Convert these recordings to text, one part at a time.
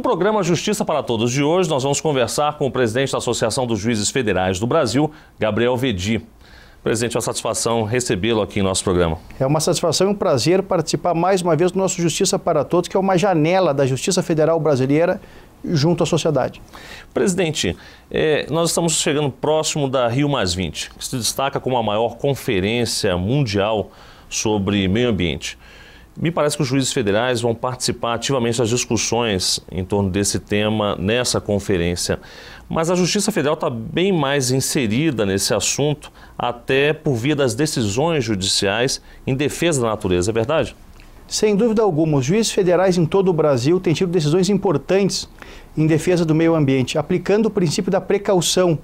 No programa Justiça para Todos de hoje, nós vamos conversar com o presidente da Associação dos Juízes Federais do Brasil, Gabriel Vedi. Presidente, é uma satisfação recebê-lo aqui em nosso programa. É uma satisfação e um prazer participar mais uma vez do nosso Justiça para Todos, que é uma janela da Justiça Federal Brasileira junto à sociedade. Presidente, é, nós estamos chegando próximo da Rio Mais 20, que se destaca como a maior conferência mundial sobre meio ambiente. Me parece que os juízes federais vão participar ativamente das discussões em torno desse tema nessa conferência. Mas a Justiça Federal está bem mais inserida nesse assunto, até por via das decisões judiciais em defesa da natureza, é verdade? Sem dúvida alguma, os juízes federais em todo o Brasil têm tido decisões importantes em defesa do meio ambiente, aplicando o princípio da precaução,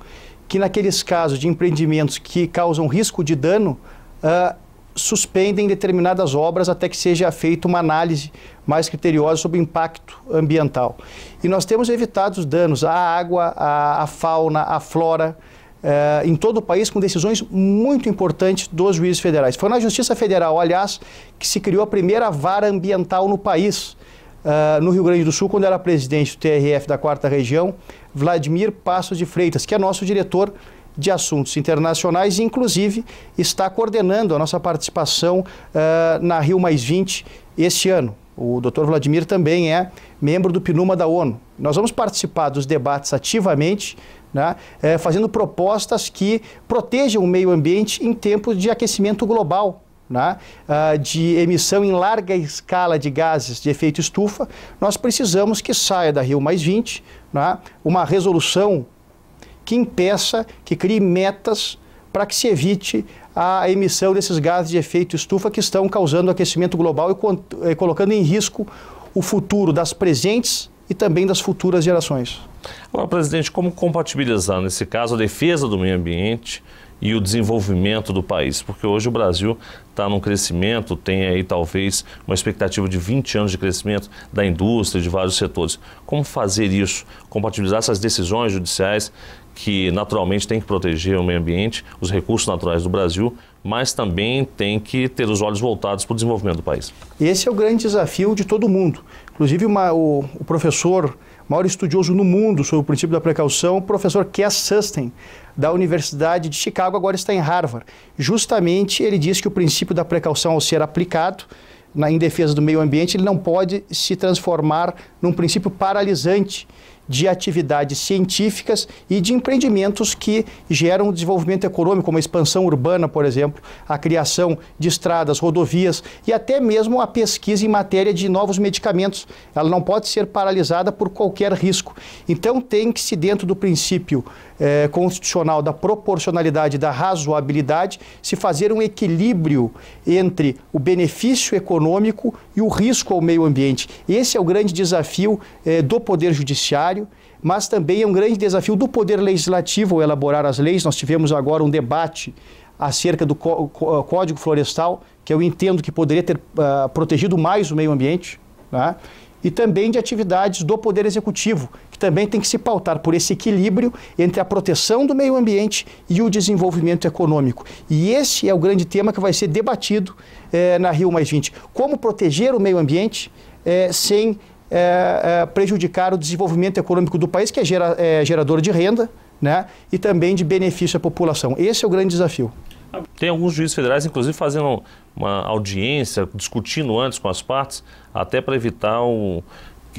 que naqueles casos de empreendimentos que causam risco de dano, uh, suspendem determinadas obras até que seja feita uma análise mais criteriosa sobre o impacto ambiental. E nós temos evitado os danos à água, à, à fauna, à flora, eh, em todo o país, com decisões muito importantes dos juízes federais. Foi na Justiça Federal, aliás, que se criou a primeira vara ambiental no país. Eh, no Rio Grande do Sul, quando era presidente do TRF da quarta região, Vladimir Passos de Freitas, que é nosso diretor de Assuntos Internacionais, inclusive está coordenando a nossa participação uh, na Rio Mais 20 este ano. O Dr. Vladimir também é membro do PNUMA da ONU. Nós vamos participar dos debates ativamente, né, eh, fazendo propostas que protejam o meio ambiente em tempos de aquecimento global, né, uh, de emissão em larga escala de gases de efeito estufa. Nós precisamos que saia da Rio Mais 20 né, uma resolução que impeça, que crie metas para que se evite a emissão desses gases de efeito estufa que estão causando aquecimento global e eh, colocando em risco o futuro das presentes e também das futuras gerações. Agora, presidente, como compatibilizar, nesse caso, a defesa do meio ambiente e o desenvolvimento do país? Porque hoje o Brasil está num crescimento, tem aí talvez uma expectativa de 20 anos de crescimento da indústria, de vários setores. Como fazer isso? Compatibilizar essas decisões judiciais que naturalmente tem que proteger o meio ambiente, os recursos naturais do Brasil, mas também tem que ter os olhos voltados para o desenvolvimento do país. Esse é o grande desafio de todo mundo. Inclusive, uma, o, o, professor, maior estudioso no mundo sobre o princípio da precaução, o professor Cass Susten, da Universidade de Chicago, agora está em Harvard. Justamente ele diz que o princípio da precaução, ao ser aplicado, na, em defesa do meio ambiente, ele não pode se transformar num princípio paralisante de atividades científicas e de empreendimentos que geram desenvolvimento econômico, como a expansão urbana, por exemplo, a criação de estradas, rodovias e até mesmo a pesquisa em matéria de novos medicamentos. Ela não pode ser paralisada por qualquer risco. Então, tem que se, dentro do princípio é, constitucional da proporcionalidade e da razoabilidade, se fazer um equilíbrio entre o benefício econômico e o risco ao meio ambiente. Esse é o grande desafio é, do Poder Judiciário mas também é um grande desafio do poder legislativo ao elaborar as leis. Nós tivemos agora um debate acerca do Código Florestal, que eu entendo que poderia ter uh, protegido mais o meio ambiente, né? e também de atividades do poder executivo, também tem que se pautar por esse equilíbrio entre a proteção do meio ambiente e o desenvolvimento econômico. E esse é o grande tema que vai ser debatido eh, na Rio Como proteger o meio ambiente eh, sem eh, prejudicar o desenvolvimento econômico do país, que é, gera, gerador de renda né, e também de benefício à população. Esse é o grande desafio. Tem alguns juízes federais, inclusive, fazendo uma audiência, discutindo antes com as partes, até para evitar o,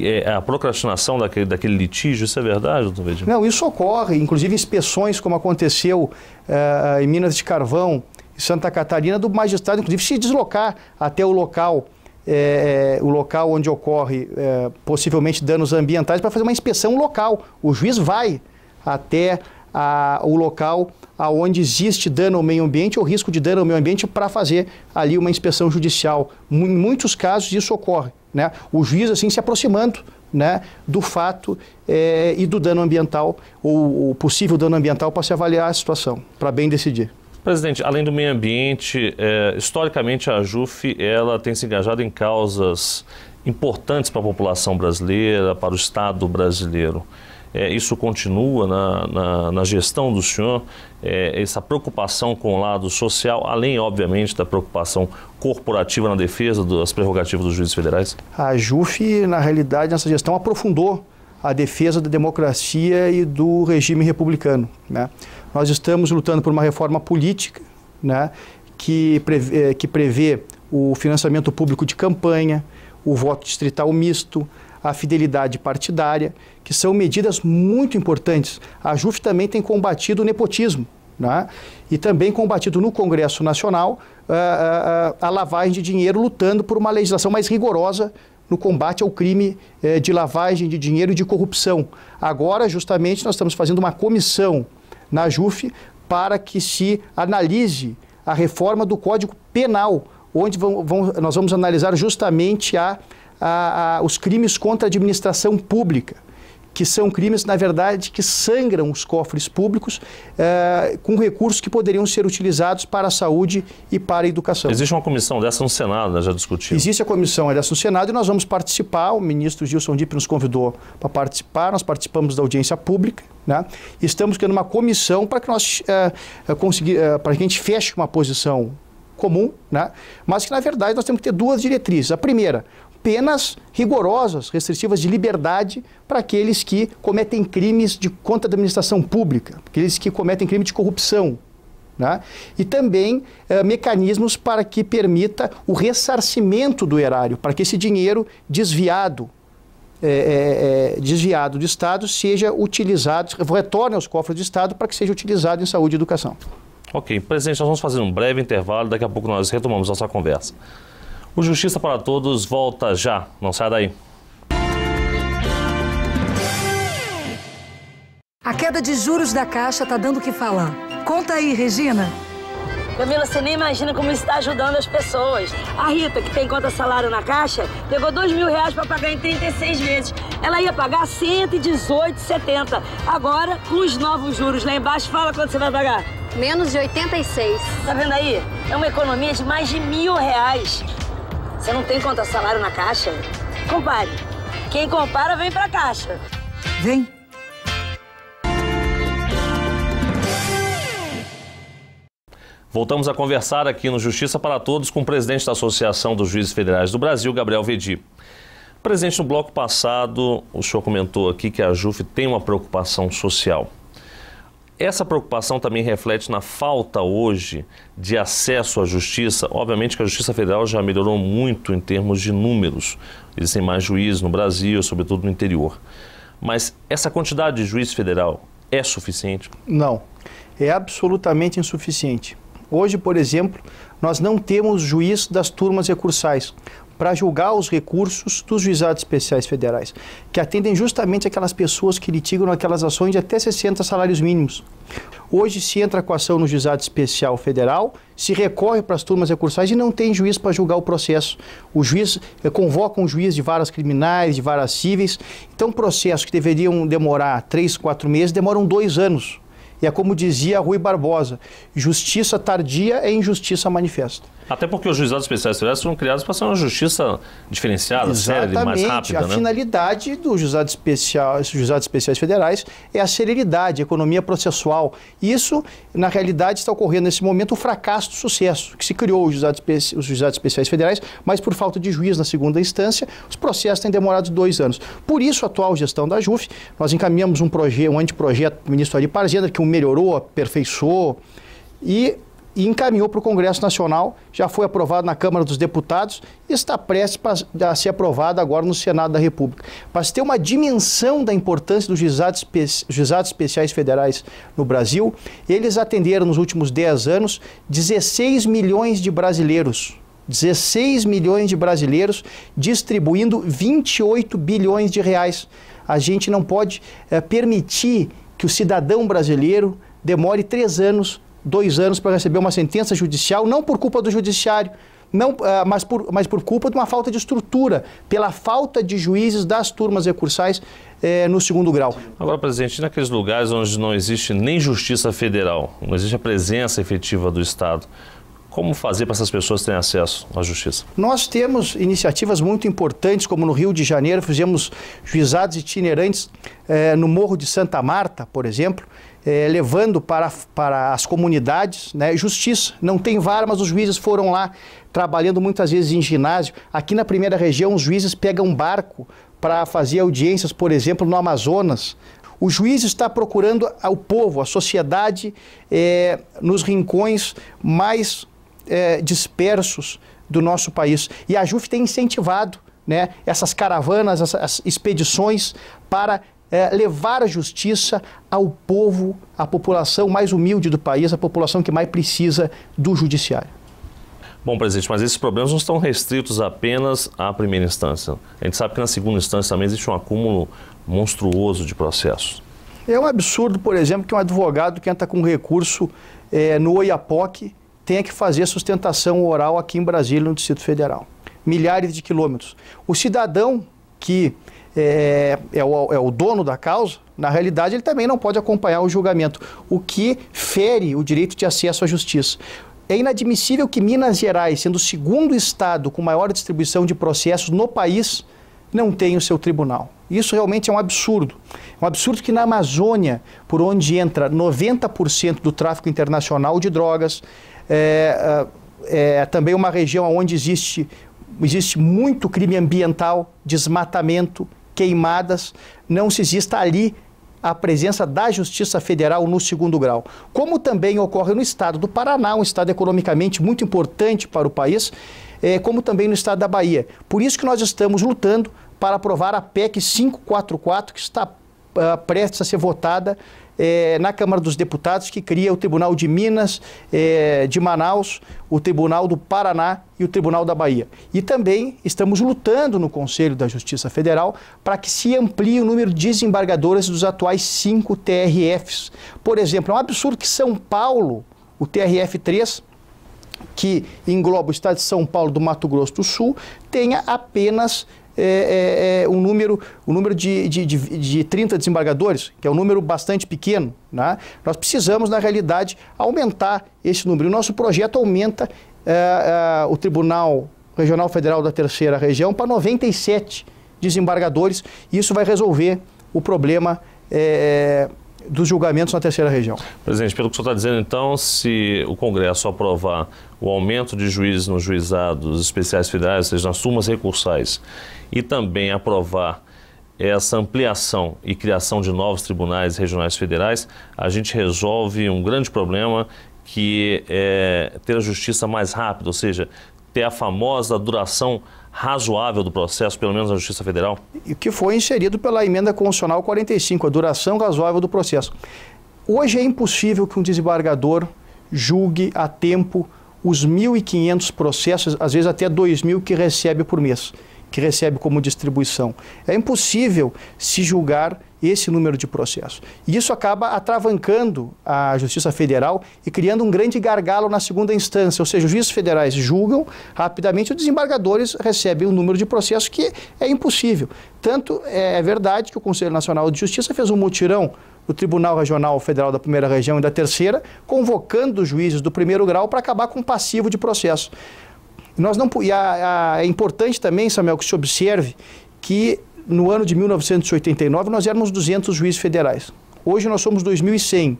é, a procrastinação daquele, daquele litígio, isso é verdade, doutor Vedino? Não, isso ocorre, inclusive inspeções, como aconteceu eh, em Minas de Carvão, em Santa Catarina, do magistrado, inclusive, se deslocar até o local. Eh, o local onde ocorre eh, possivelmente danos ambientais para fazer uma inspeção local. O juiz vai até a, o local aonde existe dano ao meio ambiente ou risco de dano ao meio ambiente para fazer ali uma inspeção judicial. Em muitos casos isso ocorre né, o juiz assim se aproximando né, do fato é, e do dano ambiental, ou, o possível dano ambiental, para se avaliar a situação, para bem decidir. Presidente, além do meio ambiente, é, historicamente a JUF ela tem se engajado em causas importantes para a população brasileira, para o Estado brasileiro é, isso continua na, na, na, gestão do senhor, é, essa preocupação com o lado social, além, obviamente, da preocupação corporativa na defesa das prerrogativas dos juízes federais? A JUF, na realidade, nessa gestão aprofundou a defesa da democracia e do regime republicano. Né? Nós estamos lutando por uma reforma política né, que, prevê, é, que prevê o financiamento público de campanha, o voto distrital misto, a fidelidade partidária, que são medidas muito importantes. A JUF também tem combatido o nepotismo. Né? E também combatido no Congresso Nacional a, eh, eh, eh, a lavagem de dinheiro, lutando por uma legislação mais rigorosa no combate ao crime de lavagem de dinheiro e de corrupção. Agora, justamente, nós estamos fazendo uma comissão na JUF para que se analise a reforma do Código Penal, onde vão, vão, nós vamos analisar justamente a a, a, os crimes contra a administração pública, que são crimes, na verdade, que sangram os cofres públicos eh, com recursos que poderiam ser utilizados para a saúde e para a educação. Existe uma comissão dessa no Senado, né? já discutiu. Existe a comissão é dessa no Senado e nós vamos participar. O ministro Gilson Dipp nos convidou para participar, nós participamos da audiência pública. Né? Estamos criando uma comissão para que nós eh, eh, eh, para que a gente feche uma posição comum, né? mas que na verdade nós temos que ter duas diretrizes. A primeira, penas rigorosas, restritivas de liberdade para aqueles que cometem crimes de contra da administração pública, aqueles que cometem crime de corrupção. Né? E também eh, mecanismos para que permita o ressarcimento do erário, para que esse dinheiro desviado, eh, eh, desviado do Estado seja utilizado, retorne aos cofres do Estado para que seja utilizado em saúde e educação. Ok, presidente, nós vamos fazer um breve intervalo, daqui a pouco nós retomamos nossa conversa. O Justiça para Todos volta já. Não sai daí. A queda de juros da Caixa tá dando o que falar. Conta aí, Regina. Camila, você nem imagina como isso está ajudando as pessoas. A Rita, que tem conta salário na Caixa, pegou dois mil reais para pagar em 36 vezes. Ela ia pagar 118,70. Agora, com os novos juros lá embaixo, fala quanto você vai pagar. Menos de 86. Tá vendo aí? É uma economia de mais de mil reais. Você não tem quanto salário na caixa? Compare. Quem compara, vem pra caixa. Vem. Voltamos a conversar aqui no Justiça para Todos com o presidente da Associação dos Juízes Federais do Brasil, Gabriel Vedi. Presidente, no bloco passado, o senhor comentou aqui que a JUF tem uma preocupação social. Essa preocupação também reflete na falta hoje de acesso à justiça. Obviamente que a Justiça Federal já melhorou muito em termos de números. Existem mais juízes no Brasil, sobretudo no interior. Mas essa quantidade de juiz federal é suficiente? Não, é absolutamente insuficiente. Hoje, por exemplo, nós não temos juiz das turmas recursais para julgar os recursos dos juizados especiais federais, que atendem justamente aquelas pessoas que litigam aquelas ações de até 60 salários mínimos. Hoje se entra com a ação no juizado especial federal, se recorre para as turmas recursais e não tem juiz para julgar o processo. O juiz eh, convoca um juiz de varas criminais, de varas cíveis. Então, processos que deveriam demorar três, quatro meses demoram dois anos. E é como dizia Rui Barbosa: justiça tardia é injustiça manifesta. Até porque os juizados especiais federais foram criados para ser uma justiça diferenciada, Exatamente. séria, mais rápida. A né? finalidade dos juizados, especial, juizados especiais federais é a celeridade, a economia processual. Isso, na realidade, está ocorrendo nesse momento o fracasso do sucesso, que se criou os juizados, os juizados especiais federais, mas por falta de juiz na segunda instância, os processos têm demorado dois anos. Por isso, a atual gestão da JUF, nós encaminhamos um, projeto, um anteprojeto para o ministro Ari Parzenda, que o melhorou, aperfeiçoou e, e encaminhou para o Congresso Nacional, já foi aprovado na Câmara dos Deputados e está prestes a ser aprovado agora no Senado da República. Para se ter uma dimensão da importância dos juizados, espe juizados especiais federais no Brasil, eles atenderam nos últimos 10 anos 16 milhões de brasileiros. 16 milhões de brasileiros distribuindo 28 bilhões de reais. A gente não pode é, permitir que o cidadão brasileiro demore três anos, dois anos para receber uma sentença judicial, não por culpa do judiciário, não, ah, mas, por, mas por culpa de uma falta de estrutura, pela falta de juízes das turmas recursais eh, no segundo grau. Agora, presidente, naqueles lugares onde não existe nem justiça federal, não existe a presença efetiva do Estado, como fazer para essas pessoas terem acesso à justiça? Nós temos iniciativas muito importantes, como no Rio de Janeiro, fizemos juizados itinerantes eh, no Morro de Santa Marta, por exemplo, eh, levando para, para as comunidades né, justiça. Não tem vara, mas os juízes foram lá, trabalhando muitas vezes em ginásio. Aqui na primeira região, os juízes pegam um barco para fazer audiências, por exemplo, no Amazonas, o juiz está procurando o povo, a sociedade, é, nos rincões mais é, dispersos do nosso país. E a JUF tem incentivado né, essas caravanas, essas expedições para é, levar a justiça ao povo, à população mais humilde do país, à população que mais precisa do judiciário. Bom, presidente, mas esses problemas não estão restritos apenas à primeira instância. A gente sabe que na segunda instância também existe um acúmulo monstruoso de processos. É um absurdo, por exemplo, que um advogado que entra com recurso é, no Oiapoque tenha que fazer sustentação oral aqui em Brasília, no Distrito Federal. Milhares de quilômetros. O cidadão que é, é, o, é, o, dono da causa, na realidade ele também não pode acompanhar o julgamento, o que fere o direito de acesso à justiça. É inadmissível que Minas Gerais, sendo o segundo estado com maior distribuição de processos no país, não tenha o seu tribunal. Isso realmente é um absurdo. É um absurdo que na Amazônia, por onde entra 90% do tráfico internacional de drogas, é, é, é também uma região onde existe, existe muito crime ambiental, desmatamento, queimadas. Não se exista ali a presença da Justiça Federal no segundo grau. Como também ocorre no estado do Paraná, um estado economicamente muito importante para o país, é, como também no estado da Bahia. Por isso que nós estamos lutando para aprovar a PEC 544, que está presta ah, prestes a ser votada é, na Câmara dos Deputados, que cria o Tribunal de Minas, é, de Manaus, o Tribunal do Paraná e o Tribunal da Bahia. E também estamos lutando no Conselho da Justiça Federal para que se amplie o número de desembargadores dos atuais cinco TRFs. Por exemplo, é um absurdo que São Paulo, o TRF 3, que engloba o estado de São Paulo do Mato Grosso do Sul, tenha apenas é, é, é, um número, um número de, de, de, de 30 desembargadores, que é um número bastante pequeno. Né? Nós precisamos, na realidade, aumentar esse número. O nosso projeto aumenta é, é, o Tribunal Regional Federal da Terceira Região para 97 desembargadores. E isso vai resolver o problema é, dos julgamentos na terceira região. Presidente, pelo que o senhor está dizendo, então, se o Congresso aprovar o aumento de juízes nos juizados especiais federais, ou seja, nas sumas recursais, e também aprovar essa ampliação e criação de novos tribunais regionais federais, a gente resolve um grande problema que é ter a justiça mais rápida, ou seja, ter a famosa duração razoável do processo, pelo menos na Justiça Federal? E que foi inserido pela emenda constitucional 45, a duração razoável do processo. Hoje é impossível que um desembargador julgue a tempo os 1.500 processos, às vezes até 2.000 que recebe por mês, que recebe como distribuição. É impossível se julgar esse número de processos. E isso acaba atravancando a Justiça Federal e criando um grande gargalo na segunda instância, ou seja, os juízes federais julgam rapidamente, os desembargadores recebem um número de processos que é impossível. Tanto é verdade que o Conselho Nacional de Justiça fez um mutirão o Tribunal Regional Federal da Primeira Região e da Terceira, convocando os juízes do primeiro grau para acabar com o passivo de processo. Nós não, e a, a, é importante também, Samuel, que se observe que no ano de 1989 nós éramos 200 juízes federais. Hoje nós somos 2.100.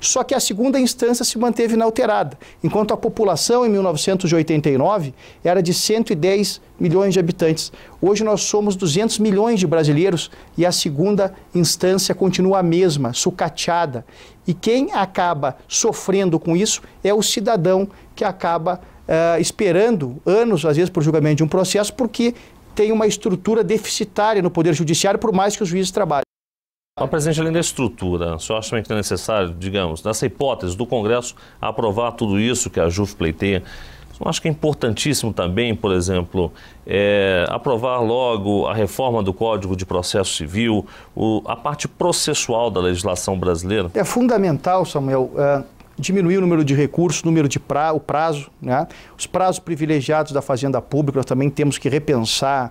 Só que a segunda instância se manteve inalterada, enquanto a população em 1989 era de 110 milhões de habitantes. Hoje nós somos 200 milhões de brasileiros e a segunda instância continua a mesma, sucateada. E quem acaba sofrendo com isso é o cidadão que acaba uh, esperando anos, às vezes, por julgamento de um processo, porque tem uma estrutura deficitária no Poder Judiciário, por mais que os juízes trabalhem. Então, presidente, além da estrutura, o senhor acha que é necessário, digamos, nessa hipótese do Congresso aprovar tudo isso que a JUF pleiteia? Eu acho que é importantíssimo também, por exemplo, é, aprovar logo a reforma do Código de Processo Civil, o, a parte processual da legislação brasileira? É fundamental, Samuel, é, diminuir o número de recursos, o número de pra, o prazo, né? os prazos privilegiados da Fazenda Pública, nós também temos que repensar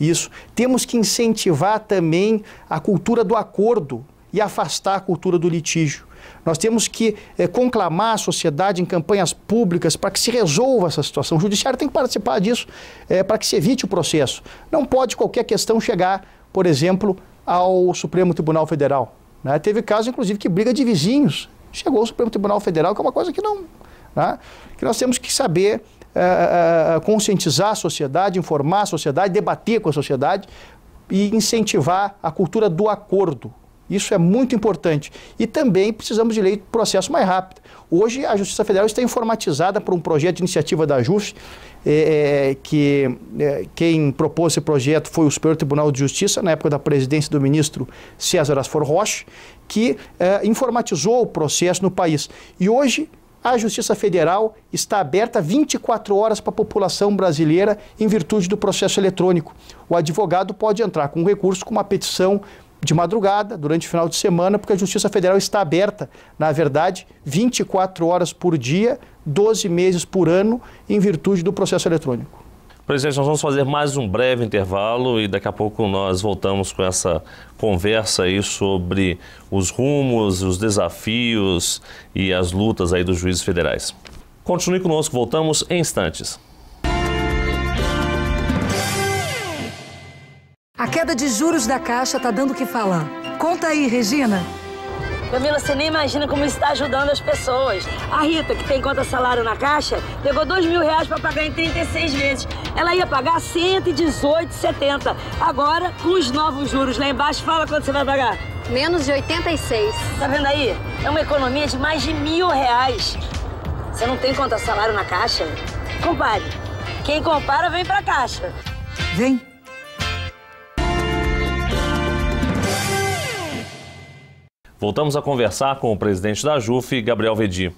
isso. Temos que incentivar também a cultura do acordo e afastar a cultura do litígio. Nós temos que é, conclamar a sociedade em campanhas públicas para que se resolva essa situação. O judiciário tem que participar disso é, para que se evite o processo. Não pode qualquer questão chegar, por exemplo, ao Supremo Tribunal Federal. Né? Teve caso, inclusive, que briga de vizinhos chegou ao Supremo Tribunal Federal, que é uma coisa que não. Né? Que nós temos que saber eh, eh, eh, conscientizar a sociedade, informar a sociedade, debater com a sociedade e incentivar a cultura do acordo. Isso é muito importante. E também precisamos de lei de processo mais rápido. Hoje, a Justiça Federal está informatizada por um projeto de iniciativa da JUS, é, que é, quem propôs esse projeto foi o Superior Tribunal de Justiça, na época da presidência do ministro César Asfor Roche, que informatizou o processo no país. E hoje, a Justiça Federal está aberta 24 horas para a população brasileira em virtude do processo eletrônico. O advogado pode entrar com um recurso, com uma petição de madrugada, durante o final de semana, porque a Justiça Federal está aberta, na verdade, 24 horas por dia, 12 meses por ano, em virtude do processo eletrônico. Presidente, nós vamos fazer mais um breve intervalo e daqui a pouco nós voltamos com essa conversa aí sobre os rumos, os desafios e as lutas aí dos juízes federais. Continue conosco, voltamos em instantes. A queda de juros da Caixa está dando o que falar. Conta aí, Regina. Camila, você nem imagina como isso está ajudando as pessoas. A Rita, que tem conta salário na caixa, pegou dois mil reais para pagar em 36 vezes. Ela ia pagar 118,70. Agora, com os novos juros lá embaixo, fala quanto você vai pagar. Menos de 86. Tá vendo aí? É uma economia de mais de mil reais. Você não tem conta salário na caixa? Compare. Quem compara, vem pra caixa. Vem. Voltamos a conversar com o presidente da JUF, Gabriel Vedi.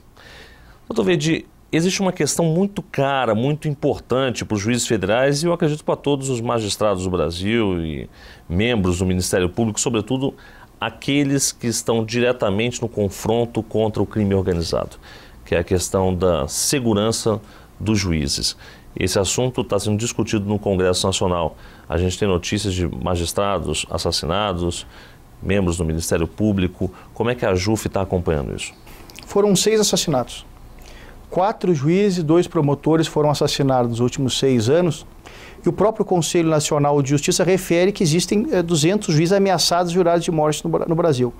Doutor Vedi, existe uma questão muito cara, muito importante para os juízes federais e eu acredito para todos os magistrados do Brasil e membros do Ministério Público, sobretudo aqueles que estão diretamente no confronto contra o crime organizado, que é a questão da segurança dos juízes. Esse assunto está sendo discutido no Congresso Nacional. A gente tem notícias de magistrados assassinados, membros do Ministério Público. Como é que a JUF está acompanhando isso? Foram seis assassinatos. Quatro juízes e dois promotores foram assassinados nos últimos seis anos. E o próprio Conselho Nacional de Justiça refere que existem 200 eh, juízes ameaçados e jurados de morte no Brasil.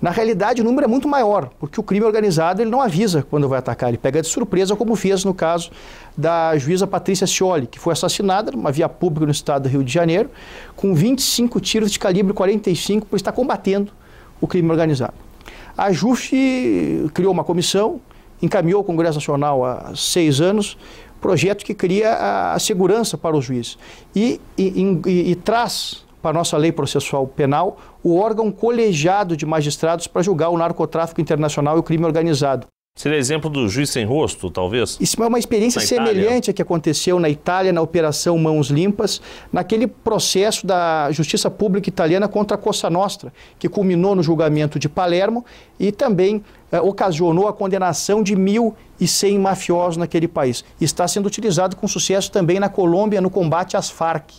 Na realidade, o número é muito maior, porque o crime organizado ele não avisa quando vai atacar, ele pega de surpresa, como fez no caso da juíza Patrícia Scioli, que foi assassinada numa via pública no estado do Rio de Janeiro, com 25 tiros de calibre 45 por estar combatendo o crime organizado. A JUF criou uma comissão, encaminhou ao Congresso Nacional há seis anos, projeto que cria a segurança para os juízes e, e, e, e traz para a nossa lei processual penal, o órgão colegiado de magistrados para julgar o narcotráfico internacional e o crime organizado. Seria exemplo do juiz sem rosto, talvez? Isso é uma experiência na semelhante à que aconteceu na Itália, na Operação Mãos Limpas, naquele processo da Justiça Pública Italiana contra a Costa Nostra, que culminou no julgamento de Palermo e também eh, ocasionou a condenação de 1.100 mafiosos naquele país. Está sendo utilizado com sucesso também na Colômbia no combate às Farc.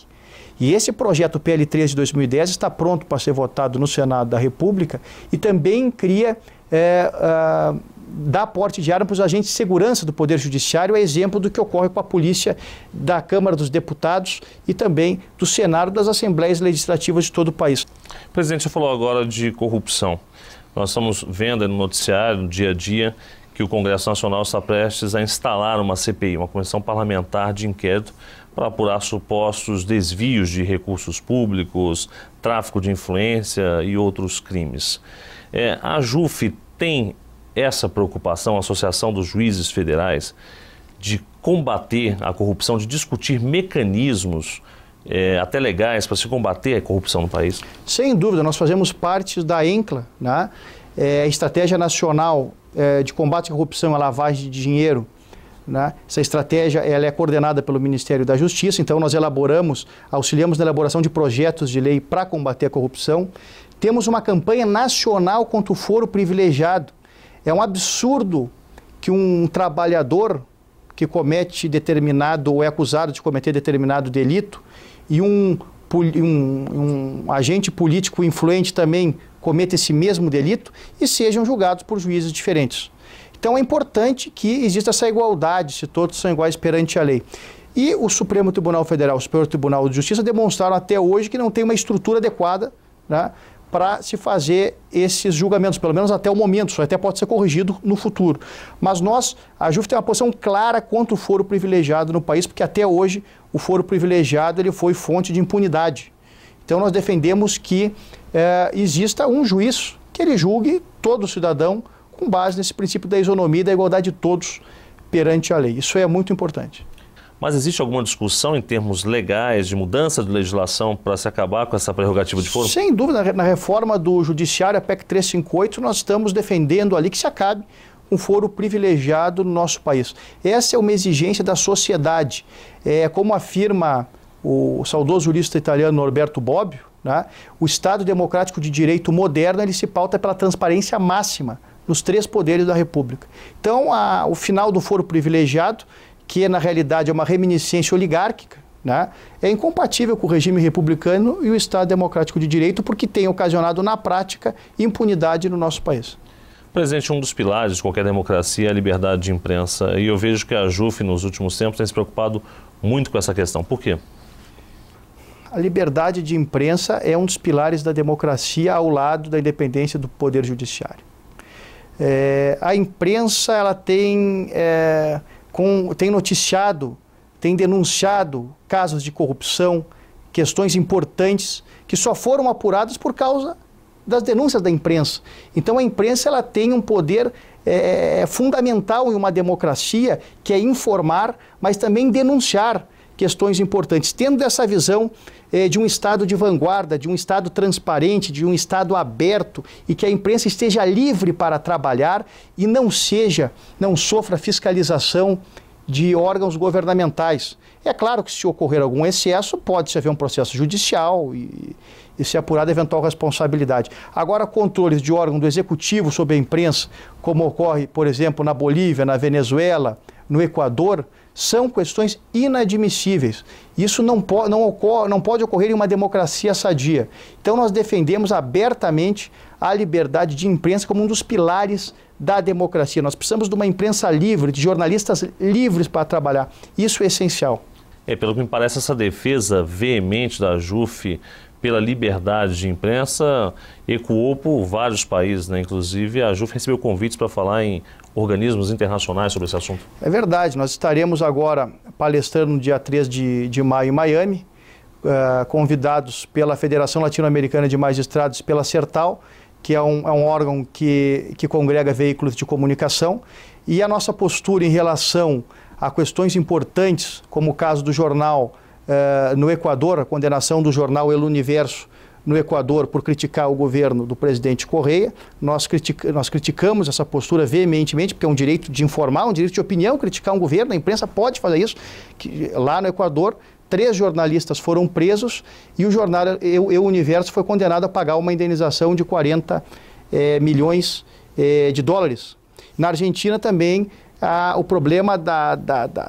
E esse projeto PL3 de 2010 está pronto para ser votado no Senado da República e também cria. É, dá porte de arma para os agentes de segurança do Poder Judiciário, é exemplo do que ocorre com a polícia da Câmara dos Deputados e também do Senado das Assembleias Legislativas de todo o país. Presidente, você falou agora de corrupção. Nós estamos vendo no noticiário, no dia a dia, que o Congresso Nacional está prestes a instalar uma CPI, uma Comissão Parlamentar de Inquérito, para apurar supostos desvios de recursos públicos, tráfico de influência e outros crimes. É, a JUF tem essa preocupação, a Associação dos Juízes Federais, de combater a corrupção, de discutir mecanismos é, até legais para se combater a corrupção no país? Sem dúvida, nós fazemos parte da ENCLA, né? É, a Estratégia Nacional é, de Combate à Corrupção e Lavagem de Dinheiro, né? Essa estratégia ela é coordenada pelo Ministério da Justiça, então nós elaboramos, auxiliamos na elaboração de projetos de lei para combater a corrupção. Temos uma campanha nacional contra o foro privilegiado. É um absurdo que um trabalhador que comete determinado ou é acusado de cometer determinado delito e um, um, um agente político influente também cometa esse mesmo delito e sejam julgados por juízes diferentes. Então é importante que exista essa igualdade, se todos são iguais perante a lei. E o Supremo Tribunal Federal, o Superior Tribunal de Justiça demonstraram até hoje que não tem uma estrutura adequada né, para se fazer esses julgamentos, pelo menos até o momento, Só até pode ser corrigido no futuro. Mas nós, a JUF tem uma posição clara quanto o foro privilegiado no país, porque até hoje o foro privilegiado ele foi fonte de impunidade. Então nós defendemos que eh, exista um juiz que ele julgue todo cidadão com base nesse princípio da isonomia e da igualdade de todos perante a lei. Isso é muito importante. Mas existe alguma discussão em termos legais de mudança de legislação para se acabar com essa prerrogativa de foro? Sem dúvida, na reforma do Judiciário, a PEC 358, nós estamos defendendo ali que se acabe um foro privilegiado no nosso país. Essa é uma exigência da sociedade. É, como afirma o saudoso jurista italiano Norberto Bobbio, né, o Estado Democrático de Direito moderno ele se pauta pela transparência máxima nos três poderes da República. Então, a, o final do foro privilegiado, que na realidade é uma reminiscência oligárquica, né, é incompatível com o regime republicano e o Estado Democrático de Direito, porque tem ocasionado, na prática, impunidade no nosso país. Presidente, um dos pilares de qualquer democracia é a liberdade de imprensa. E eu vejo que a JUF, nos últimos tempos, tem se preocupado muito com essa questão. Por quê? A liberdade de imprensa é um dos pilares da democracia ao lado da independência do poder judiciário. É, a imprensa ela tem, é, com, tem noticiado, tem denunciado casos de corrupção, questões importantes que só foram apuradas por causa das denúncias da imprensa. Então a imprensa ela tem um poder é, é fundamental em uma democracia que é informar, mas também denunciar questões importantes. Tendo essa visão é, de um Estado de vanguarda, de um Estado transparente, de um Estado aberto e que a imprensa esteja livre para trabalhar e não seja, não sofra fiscalização de órgãos governamentais. É claro que se ocorrer algum excesso, pode-se haver um processo judicial e, e se apurada eventual responsabilidade. Agora, controles de órgão do executivo sobre a imprensa, como ocorre, por exemplo, na Bolívia, na Venezuela, no Equador, são questões inadmissíveis. Isso não, po não, ocorre, não pode ocorrer em uma democracia sadia. Então, nós defendemos abertamente a liberdade de imprensa como um dos pilares da democracia. Nós precisamos de uma imprensa livre, de jornalistas livres para trabalhar. Isso é essencial. É, pelo que me parece, essa defesa veemente da JUF pela liberdade de imprensa ecoou por vários países, né? inclusive a JUF recebeu convites para falar em organismos internacionais sobre esse assunto. É verdade, nós estaremos agora palestrando no dia 3 de, de maio em Miami, uh, convidados pela Federação Latino-Americana de Magistrados, pela CERTAL, que é um, é um órgão que, que congrega veículos de comunicação, e a nossa postura em relação a questões importantes, como o caso do jornal eh, no Equador, a condenação do jornal El Universo no Equador por criticar o governo do presidente Correia. Nós, nós criticamos essa postura veementemente, porque é um direito de informar, um direito de opinião, criticar um governo, a imprensa pode fazer isso. Que, lá no Equador, três jornalistas foram presos e o jornal El Universo foi condenado a pagar uma indenização de 40 eh, milhões eh, de dólares. Na Argentina também ah, o problema da, da, da,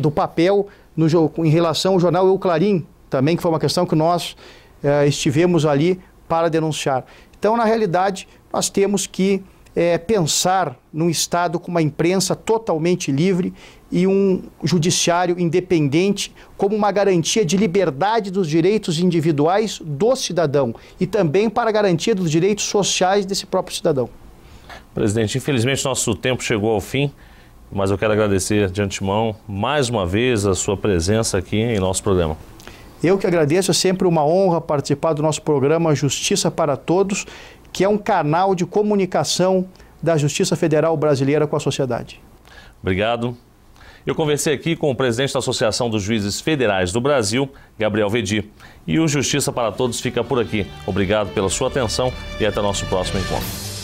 do papel no, em relação ao jornal Eu Clarim, também, que foi uma questão que nós eh, estivemos ali para denunciar. Então, na realidade, nós temos que eh, pensar num Estado com uma imprensa totalmente livre e um judiciário independente como uma garantia de liberdade dos direitos individuais do cidadão e também para a garantia dos direitos sociais desse próprio cidadão. Presidente, infelizmente nosso tempo chegou ao fim mas eu quero agradecer de antemão mais uma vez a sua presença aqui em nosso programa. Eu que agradeço, é sempre uma honra participar do nosso programa Justiça para Todos, que é um canal de comunicação da Justiça Federal Brasileira com a sociedade. Obrigado. Eu conversei aqui com o presidente da Associação dos Juízes Federais do Brasil, Gabriel Vedi. E o Justiça para Todos fica por aqui. Obrigado pela sua atenção e até nosso próximo encontro.